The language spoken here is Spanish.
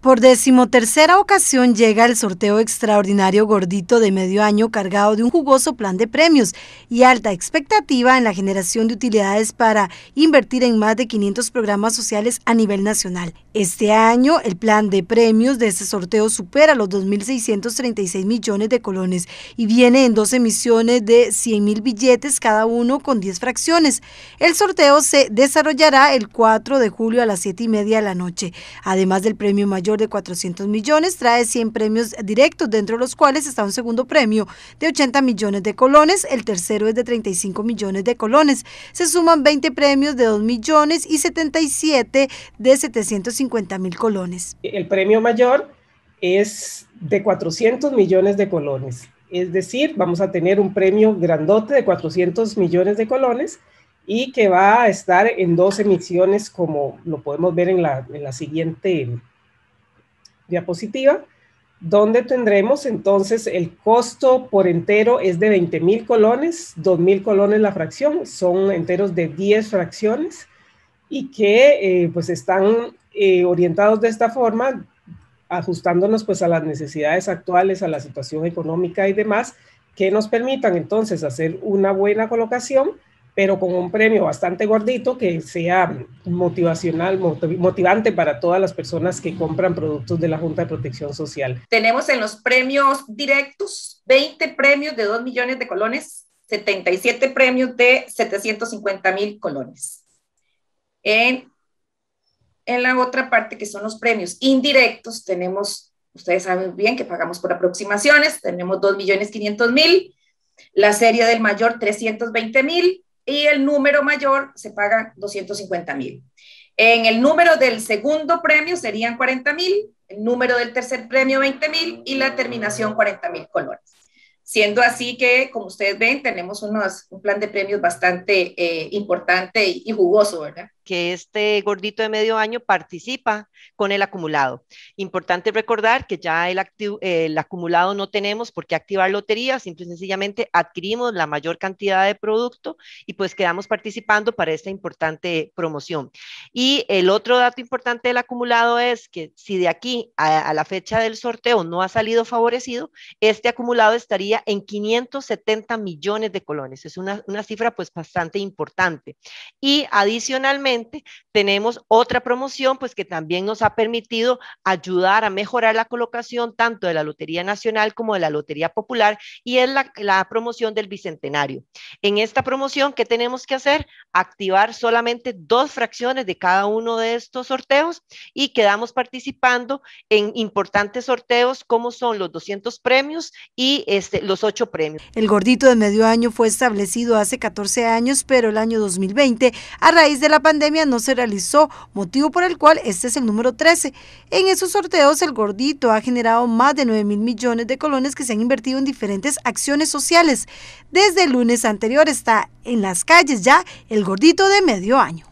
Por decimotercera ocasión llega el sorteo extraordinario gordito de medio año cargado de un jugoso plan de premios y alta expectativa en la generación de utilidades para invertir en más de 500 programas sociales a nivel nacional. Este año el plan de premios de este sorteo supera los 2.636 millones de colones y viene en dos emisiones de 100.000 billetes cada uno con 10 fracciones. El sorteo se desarrollará el 4 de julio a las 7 y media de la noche, además del premio mayor de 400 millones, trae 100 premios directos, dentro de los cuales está un segundo premio de 80 millones de colones, el tercero es de 35 millones de colones. Se suman 20 premios de 2 millones y 77 de 750 mil colones. El premio mayor es de 400 millones de colones. Es decir, vamos a tener un premio grandote de 400 millones de colones y que va a estar en dos emisiones, como lo podemos ver en la, en la siguiente diapositiva, donde tendremos entonces el costo por entero es de 20 mil colones, 2 mil colones la fracción, son enteros de 10 fracciones y que eh, pues están eh, orientados de esta forma, ajustándonos pues a las necesidades actuales, a la situación económica y demás, que nos permitan entonces hacer una buena colocación pero con un premio bastante gordito que sea motivacional, motivante para todas las personas que compran productos de la Junta de Protección Social. Tenemos en los premios directos 20 premios de 2 millones de colones, 77 premios de 750 mil colones. En, en la otra parte que son los premios indirectos, tenemos, ustedes saben bien que pagamos por aproximaciones, tenemos 2 millones 500 mil, la serie del mayor 320 mil y el número mayor se paga 250 mil. En el número del segundo premio serían 40 mil, el número del tercer premio 20 mil y la terminación 40 mil colores. Siendo así que, como ustedes ven, tenemos unos, un plan de premios bastante eh, importante y jugoso, ¿verdad? que este gordito de medio año participa con el acumulado. Importante recordar que ya el, acumulado no tenemos por qué activar lotería, simple sencillamente adquirimos la mayor cantidad de producto y pues quedamos participando para esta importante promoción. Y el otro dato importante del acumulado es que si de aquí a, la fecha del sorteo no ha salido favorecido, este acumulado estaría en 570 millones de colones. Es una, una cifra pues bastante importante. Y adicionalmente, tenemos otra promoción, pues que también nos ha permitido ayudar a mejorar la colocación tanto de la Lotería Nacional como de la Lotería Popular y es la, promoción del Bicentenario. En esta promoción, ¿qué tenemos que hacer? Activar solamente dos fracciones de cada uno de estos sorteos y quedamos participando en importantes sorteos como son los 200 premios y este, los 8 premios. El gordito de medio año fue establecido hace 14 años, pero el año 2020, a raíz de la pandemia, no se realizó, motivo por el cual este es el número 13. En esos sorteos, el gordito ha generado más de 9 mil millones de colones que se han invertido en diferentes acciones sociales. Desde el lunes anterior está en las calles ya el gordito de medio año.